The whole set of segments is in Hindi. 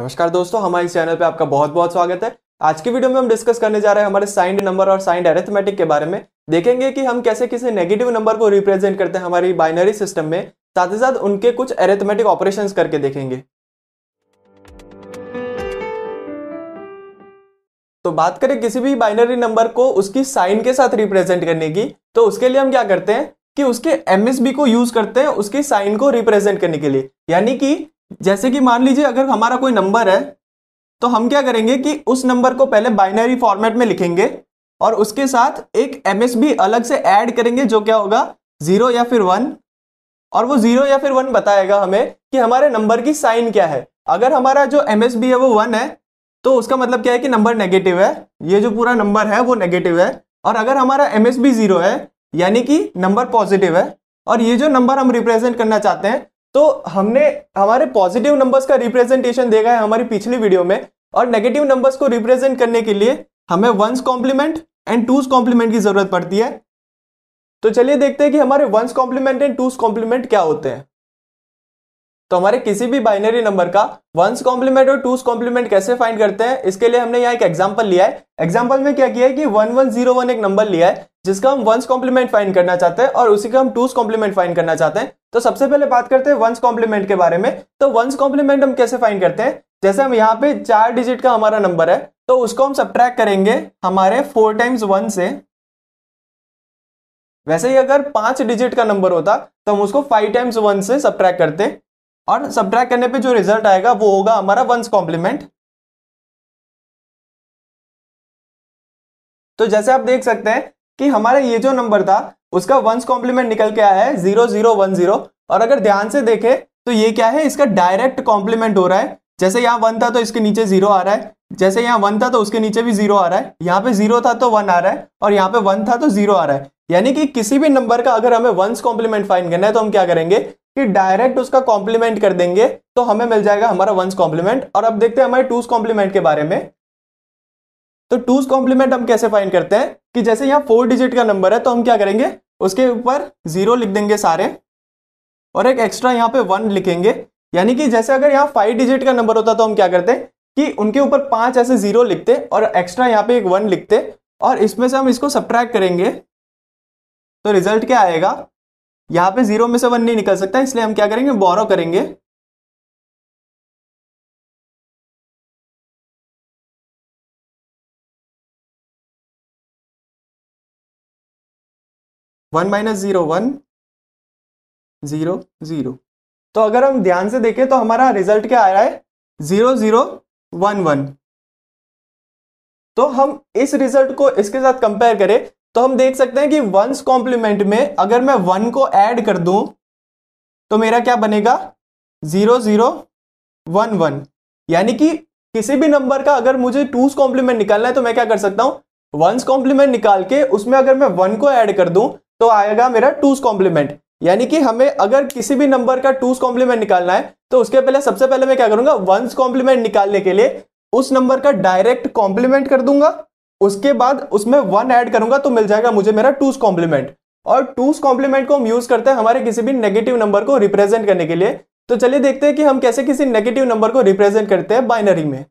नमस्कार दोस्तों हमारे इस चैनल पे आपका बहुत बहुत स्वागत है आज की वीडियो में हम डिस्कस करने जा रहे हैं हमारे साइंड नंबर और साइंड एरेथमेटिक के बारे में देखेंगे कि हम कैसे किसी नेगेटिव नंबर को रिप्रेजेंट करते हैं हमारी बाइनरी सिस्टम में साथ ही साथ उनके कुछ एरेथमेटिक ऑपरेशन करके देखेंगे तो बात करें किसी भी बाइनरी नंबर को उसकी साइन के साथ रिप्रेजेंट करने की तो उसके लिए हम क्या करते हैं कि उसके एमएसबी को यूज करते हैं उसकी साइन को रिप्रेजेंट करने के लिए यानी कि जैसे कि मान लीजिए अगर हमारा कोई नंबर है तो हम क्या करेंगे कि उस नंबर को पहले बाइनरी फॉर्मेट में लिखेंगे और उसके साथ एक एम अलग से ऐड करेंगे जो क्या होगा जीरो या फिर वन और वो जीरो या फिर वन बताएगा हमें कि हमारे नंबर की साइन क्या है अगर हमारा जो एम है वो वन है तो उसका मतलब क्या है कि नंबर नेगेटिव है ये जो पूरा नंबर है वो नेगेटिव है और अगर हमारा एम एस बी जीरो है यानी कि नंबर पॉजिटिव है और ये जो नंबर हम रिप्रेजेंट करना चाहते हैं तो हमने हमारे पॉजिटिव नंबर्स का रिप्रेजेंटेशन देखा है हमारी पिछली वीडियो में और नेगेटिव नंबर्स को रिप्रेजेंट करने के लिए हमें one's complement and two's complement की जरूरत पड़ती है तो चलिए देखते हैं कि हमारे one's complement and two's complement क्या होते हैं तो हमारे किसी भी बाइनरी नंबर का वंस कॉम्प्लीमेंट और टूज कॉम्प्लीमेंट कैसे फाइंड करते हैं इसके लिए हमने यहाँ एक एग्जाम्पल लिया है एग्जाम्पल में क्या किया है कि वन वन जीरो वन एक नंबर लिया है जिसका हम वंस कॉम्प्लीमेंट फाइन करना चाहते हैं और उसी का हम टूस कॉम्प्लीमेंट फाइन करना चाहते हैं तो सबसे पहले बात करते हैं वंस कॉम्प्लीमेंट के बारे में तो वंस कॉम्प्लीमेंट हम कैसे फाइन करते हैं जैसे हम यहाँ पे चार डिजिट का हमारा नंबर है तो उसको हम सब करेंगे हमारे फोर टाइम्स वन से वैसे ही अगर पांच डिजिट का नंबर होता तो हम उसको फाइव टाइम्स वन से सब करते और सब करने पे जो रिजल्ट आएगा वो होगा हमारा वंस कॉम्प्लीमेंट तो जैसे आप देख सकते हैं कि हमारा ये जो नंबर था उसका वंस कॉम्प्लीमेंट निकल के आया है जीरो जीरो वन जीरो और अगर ध्यान से देखें तो ये क्या है इसका डायरेक्ट कॉम्प्लीमेंट हो रहा है जैसे यहाँ वन था तो इसके नीचे जीरो आ रहा है जैसे यहाँ वन था तो उसके नीचे भी जीरो आ रहा है यहाँ पे जीरो था तो वन आ रहा है और यहाँ पे वन था तो जीरो आ रहा है यानी कि किसी भी नंबर का अगर हमें वंस कॉम्प्लीमेंट फाइन करना है तो हम क्या करेंगे कि डायरेक्ट उसका कॉम्प्लीमेंट कर देंगे तो हमें मिल जाएगा हमारा वंस कॉम्प्लीमेंट और अब देखते हैं हमारे टूस कॉम्प्लीमेंट के बारे में तो टूज कॉम्प्लीमेंट हम कैसे फाइन करते हैं कि जैसे यहाँ फोर डिजिट का नंबर है तो हम क्या करेंगे उसके ऊपर जीरो लिख देंगे सारे और एक एक्स्ट्रा यहाँ पे वन लिखेंगे यानी कि जैसे अगर यहाँ फाइव डिजिट का नंबर होता तो हम क्या करते कि उनके ऊपर पांच ऐसे जीरो लिखते और एक्स्ट्रा यहाँ पे एक वन लिखते और इसमें से हम इसको सब्ट्रैक्ट करेंगे तो रिजल्ट क्या आएगा यहाँ पे जीरो में से वन नहीं निकल सकता इसलिए हम क्या करेंगे बोरो करेंगे one minus zero one zero zero तो अगर हम ध्यान से देखें तो हमारा रिजल्ट क्या आ रहा है जीरो जीरो वन वन तो हम इस रिजल्ट को इसके साथ कंपेयर करें तो हम देख सकते हैं कि वंस कॉम्प्लीमेंट में अगर मैं वन को ऐड कर दूं तो मेरा क्या बनेगा जीरो जीरो वन वन यानी कि किसी भी नंबर का अगर मुझे टूस कॉम्प्लीमेंट निकालना है तो मैं क्या कर सकता हूं वंस कॉम्प्लीमेंट निकाल के उसमें अगर मैं वन को ऐड कर दूं तो आएगा मेरा टूज कॉम्प्लीमेंट यानी कि हमें अगर किसी भी नंबर का टूज कॉम्प्लीमेंट निकालना है तो उसके पहले सबसे पहले मैं क्या करूंगा वंस कॉम्प्लीमेंट निकालने के लिए उस नंबर का डायरेक्ट कॉम्प्लीमेंट कर दूंगा उसके बाद उसमें वन ऐड करूंगा तो मिल जाएगा मुझे मेरा टूज कॉम्प्लीमेंट और टूज कॉम्प्लीमेंट को हम यूज करते हैं हमारे किसी भी नेगेटिव नंबर को रिप्रेजेंट करने के लिए तो चलिए देखते हैं कि हम कैसे किसी नेगेटिव नंबर को रिप्रेजेंट करते हैं बाइनरी में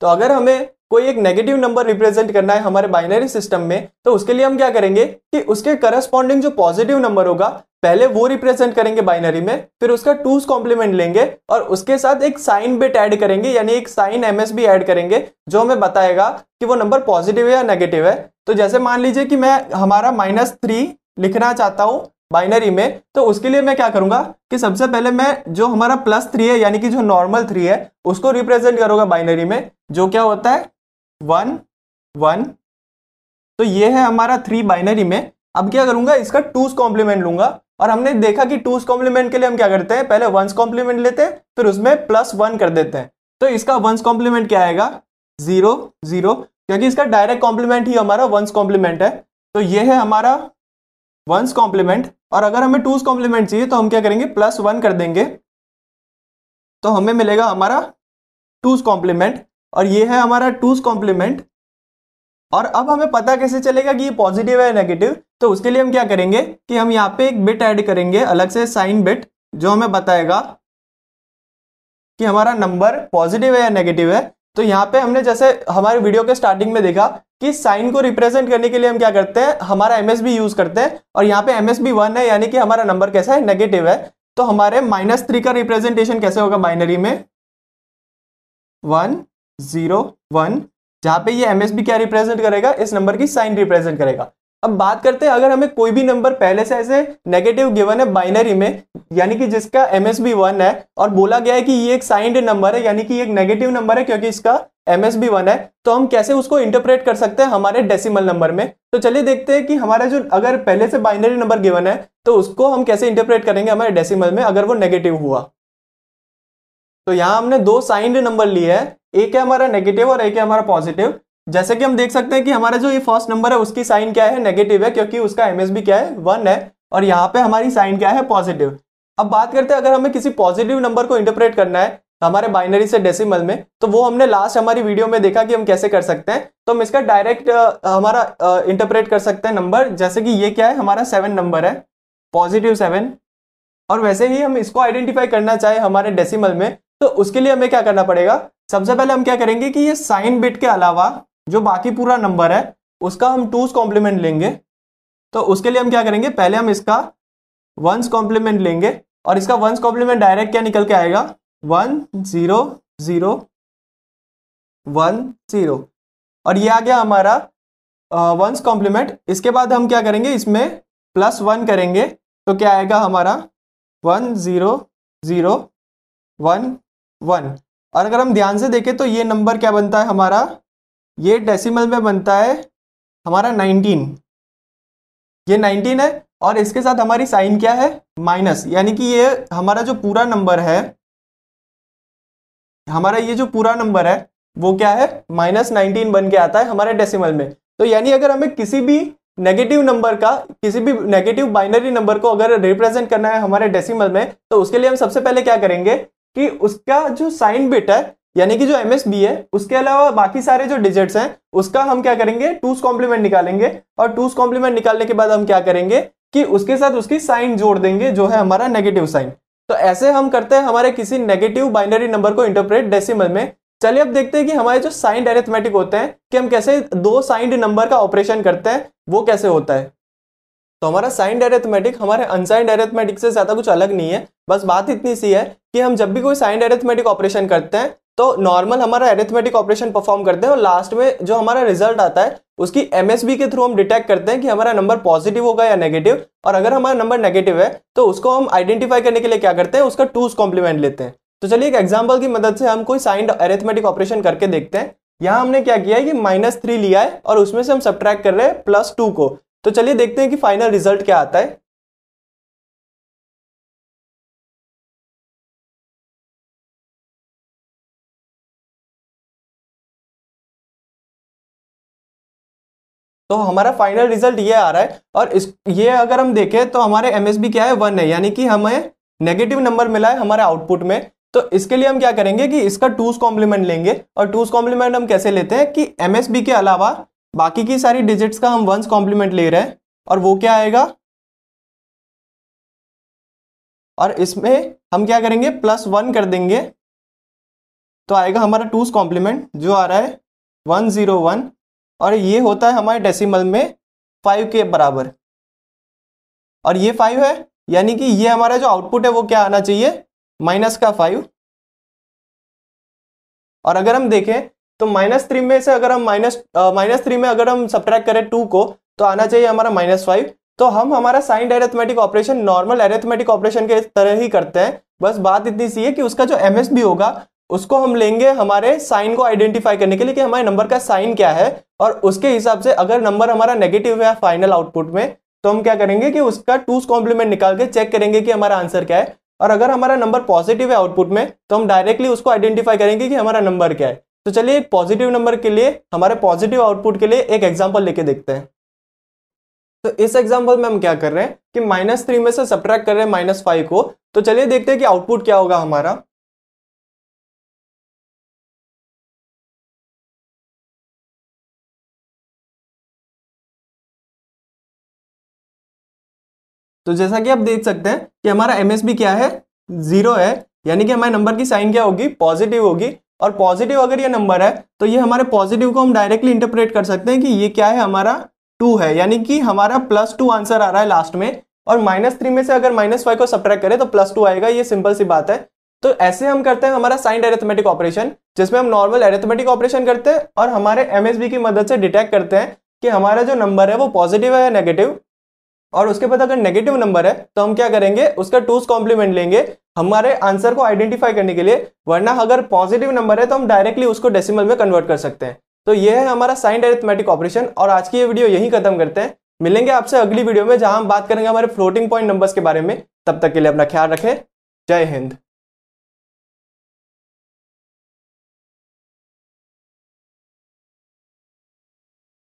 तो अगर हमें कोई एक नेगेटिव नंबर रिप्रेजेंट करना है हमारे बाइनरी सिस्टम में तो उसके लिए हम क्या करेंगे कि उसके करस्पॉन्डिंग जो पॉजिटिव नंबर होगा पहले वो रिप्रेजेंट करेंगे बाइनरी में फिर उसका टूज कॉम्प्लीमेंट लेंगे और उसके साथ एक साइन बिट ऐड करेंगे यानी एक साइन बी एड करेंगे जो हमें बताएगा कि वो नंबर पॉजिटिव है या नेगेटिव है तो जैसे मान लीजिए कि मैं हमारा माइनस थ्री लिखना चाहता हूँ बाइनरी में तो उसके लिए मैं क्या करूंगा कि सबसे पहले मैं जो हमारा प्लस थ्री है यानी कि जो नॉर्मल थ्री है उसको रिप्रेजेंट करूंगा बाइनरी में जो क्या होता है वन वन तो ये है हमारा थ्री बाइनरी में अब क्या करूंगा इसका टूस कॉम्प्लीमेंट लूंगा और हमने देखा कि टूस कॉम्प्लीमेंट के लिए हम क्या करते हैं पहले वंस कॉम्प्लीमेंट लेते हैं फिर उसमें प्लस वन कर देते हैं तो इसका वंस कॉम्प्लीमेंट क्या आएगा जीरो जीरो क्योंकि इसका डायरेक्ट कॉम्प्लीमेंट ही हमारा वंस कॉम्प्लीमेंट है तो ये है हमारा वंस कॉम्प्लीमेंट और अगर हमें टूस कॉम्प्लीमेंट चाहिए तो हम क्या करेंगे प्लस वन कर देंगे तो हमें मिलेगा हमारा टूस कॉम्प्लीमेंट और ये है हमारा टूज कॉम्प्लीमेंट और अब हमें पता कैसे चलेगा कि ये पॉजिटिव है नेगेटिव तो उसके लिए हम क्या करेंगे कि हम यहाँ पे एक बिट ऐड करेंगे अलग से साइन बिट जो हमें बताएगा कि हमारा नंबर पॉजिटिव है या नेगेटिव है तो यहाँ पे हमने जैसे हमारे वीडियो के स्टार्टिंग में देखा कि साइन को रिप्रेजेंट करने के लिए हम क्या करते हैं हमारा एम यूज करते हैं और यहाँ पे एम वन है यानी कि हमारा नंबर कैसा है नेगेटिव है तो हमारे माइनस थ्री का रिप्रेजेंटेशन कैसे होगा बाइनरी में वन जीरो वन जहां पे ये एमएसबी क्या रिप्रेजेंट करेगा इस नंबर की साइन रिप्रेजेंट करेगा अब बात करते हैं अगर हमें कोई भी नंबर पहले से ऐसे नेगेटिव गिवन है बाइनरी में यानी कि जिसका एम एस बी वन है और बोला गया है कि ये एक साइंड नंबर है यानी कि एक नेगेटिव नंबर है क्योंकि इसका एम एस बी वन है तो हम कैसे उसको इंटरप्रेट कर सकते हैं हमारे डेसिमल नंबर में तो चलिए देखते हैं कि हमारा जो अगर पहले से बाइनरी नंबर गिवन है तो उसको हम कैसे इंटरप्रेट करेंगे हमारे डेसिमल में अगर वो नेगेटिव हुआ तो यहाँ हमने दो साइंड नंबर लिए है एक है हमारा नेगेटिव और एक है हमारा पॉजिटिव जैसे कि हम देख सकते हैं कि हमारा जो ये फर्स्ट नंबर है उसकी साइन क्या है नेगेटिव है क्योंकि उसका एम क्या है वन है और यहाँ पे हमारी साइन क्या है पॉजिटिव अब बात करते हैं अगर हमें किसी पॉजिटिव नंबर को इंटरप्रेट करना है हमारे बाइनरी से डेसिमल में तो वो हमने लास्ट हमारी वीडियो में देखा कि हम कैसे कर सकते हैं तो हम इसका डायरेक्ट हमारा इंटरप्रेट कर सकते हैं नंबर जैसे कि ये क्या है हमारा सेवन नंबर है पॉजिटिव सेवन और वैसे ही हम इसको आइडेंटिफाई करना चाहे हमारे डेसिमल में तो उसके लिए हमें क्या करना पड़ेगा सबसे पहले हम क्या करेंगे कि ये साइन बिट के अलावा जो बाकी पूरा नंबर है उसका हम टूज कॉम्प्लीमेंट लेंगे तो उसके लिए हम क्या करेंगे पहले हम इसका वंस कॉम्प्लीमेंट लेंगे और इसका वंस कॉम्प्लीमेंट डायरेक्ट क्या निकल के आएगा one zero zero one zero और ये आ गया हमारा वंस कॉम्प्लीमेंट इसके बाद हम क्या करेंगे इसमें प्लस वन करेंगे तो क्या आएगा हमारा one zero zero one one और अगर हम ध्यान से देखें तो ये नंबर क्या बनता है हमारा ये डेसिमल में बनता है हमारा नाइनटीन ये नाइनटीन है और इसके साथ हमारी साइन क्या है माइनस यानी कि ये हमारा जो पूरा नंबर है हमारा ये जो पूरा नंबर है वो क्या है माइनस नाइनटीन बन के आता है हमारे डेसिमल में तो यानी अगर हमें किसी भी नेगेटिव नंबर का किसी भी नेगेटिव बाइनरी नंबर को अगर रिप्रेजेंट करना है हमारे डेसिमल में तो उसके लिए हम सबसे पहले क्या करेंगे कि उसका जो साइन बिट है यानी कि जो एम है उसके अलावा बाकी सारे जो डिजिट्स हैं उसका हम क्या करेंगे टूस कॉम्प्लीमेंट निकालेंगे और टूस कॉम्प्लीमेंट निकालने के बाद हम क्या करेंगे कि उसके साथ उसकी साइन जोड़ देंगे जो है हमारा नेगेटिव साइन तो ऐसे हम करते हैं हमारे किसी नेगेटिव बाइनरी नंबर को इंटरप्रेट डेसिमल में चलिए अब देखते हैं कि हमारे जो साइंड एरिथमेटिक होते हैं कि हम कैसे दो साइंड नंबर का ऑपरेशन करते हैं वो कैसे होता है तो हमारा साइंड एरेथमेटिक हमारे अनसाइंड एरेथमेटिक से ज़्यादा कुछ अलग नहीं है बस बात इतनी सी है कि हम जब भी कोई साइंड एरेथमेटिक ऑपरेशन करते हैं तो नॉर्मल हमारा एरेथमेटिक ऑपरेशन परफॉर्म करते हैं और लास्ट में जो हमारा रिजल्ट आता है उसकी एम के थ्रू हम डिटेक्ट करते हैं कि हमारा नंबर पॉजिटिव होगा या नेगेटिव और अगर हमारा नंबर नेगेटिव है तो उसको हम आइडेंटिफाई करने के लिए क्या करते हैं उसका टूज कॉम्प्लीमेंट लेते हैं तो चलिए एक एग्जाम्पल की मदद से हम कोई साइंड एरेथमेटिक ऑपरेशन करके देखते हैं यहाँ हमने क्या किया है कि माइनस थ्री लिया है और उसमें से हम सब्ट्रैक्ट कर रहे हैं प्लस टू को तो चलिए देखते हैं कि फाइनल रिजल्ट क्या आता है तो हमारा फाइनल रिजल्ट ये आ रहा है और इस ये अगर हम देखें तो हमारे एमएसबी क्या है वन है यानी कि हमें नेगेटिव नंबर मिला है हमारे आउटपुट में तो इसके लिए हम क्या करेंगे कि इसका टूज कॉम्प्लीमेंट लेंगे और टूज कॉम्प्लीमेंट हम कैसे लेते हैं कि एमएसबी के अलावा बाकी की सारी डिजिट्स का हम वंस कॉम्प्लीमेंट ले रहे हैं और वो क्या आएगा और इसमें हम क्या करेंगे प्लस वन कर देंगे तो आएगा हमारा टूज कॉम्प्लीमेंट जो आ रहा है वन ज़ीरो वन और ये होता है हमारे डेसिमल में फाइव के बराबर और ये फाइव है यानी कि ये हमारा जो आउटपुट है वो क्या आना चाहिए माइनस का फाइव और अगर हम देखें तो माइनस थ्री में से अगर हम माइनस माइनस थ्री में अगर हम सब्ट्रैक्ट करें टू को तो आना चाहिए हमारा माइनस फाइव तो हम हमारा signed arithmetic operation normal arithmetic operation के तरह ही करते हैं बस बात इतनी सी है कि उसका जो एम होगा उसको हम लेंगे हमारे साइन को आइडेंटिफाई करने के लिए कि हमारे नंबर का साइन क्या है और उसके हिसाब से अगर नंबर हमारा नेगेटिव है फाइनल आउटपुट में तो हम क्या करेंगे कि उसका टूस कॉम्प्लीमेंट निकाल के चेक करेंगे कि हमारा आंसर क्या है और अगर हमारा नंबर पॉजिटिव है आउटपुट में तो हम डायरेक्टली उसको आइडेंटिफाई करेंगे कि हमारा नंबर क्या है तो चलिए एक पॉजिटिव नंबर के लिए हमारे पॉजिटिव आउटपुट के लिए एक एग्जाम्पल लेके देखते हैं तो इस एग्जाम्पल में हम क्या कर रहे हैं कि माइनस थ्री में से सब्ट्रैक्ट कर रहे हैं माइनस फाइव को तो चलिए देखते हैं कि आउटपुट क्या होगा हमारा तो जैसा कि आप देख सकते हैं कि हमारा एमएसबी क्या है जीरो है यानी कि हमारे नंबर की साइन क्या होगी पॉजिटिव होगी और पॉजिटिव अगर ये नंबर है तो ये हमारे पॉजिटिव को हम डायरेक्टली इंटरप्रेट कर सकते हैं कि ये क्या है हमारा टू है यानी कि हमारा प्लस टू आंसर आ रहा है लास्ट में और माइनस थ्री में से अगर माइनस फाइव को सब्ट्रैक्ट करें तो प्लस टू आएगा ये सिंपल सी बात है तो ऐसे हम करते हैं हमारा साइंड एरेथमेटिक ऑपरेशन जिसमें हम नॉर्मल एरेथमेटिक ऑपरेशन करते हैं और हमारे एमएसबी की मदद से डिटेक्ट करते हैं कि हमारा जो नंबर है वो पॉजिटिव है या नेगेटिव और उसके बाद अगर नेगेटिव नंबर है तो हम क्या करेंगे उसका टूज कॉम्प्लीमेंट लेंगे हमारे आंसर को आइडेंटिफाई करने के लिए वरना अगर पॉजिटिव नंबर है तो हम डायरेक्टली उसको डेसिमल में कन्वर्ट कर सकते हैं तो ये है हमारा साइन डायरेथमेटिक ऑपरेशन और आज की ये वीडियो यहीं खत्म करते हैं मिलेंगे आपसे अगली वीडियो में जहां हम बात करेंगे हमारे फ्लोटिंग पॉइंट नंबर्स के बारे में तब तक के लिए अपना ख्याल रखें जय हिंद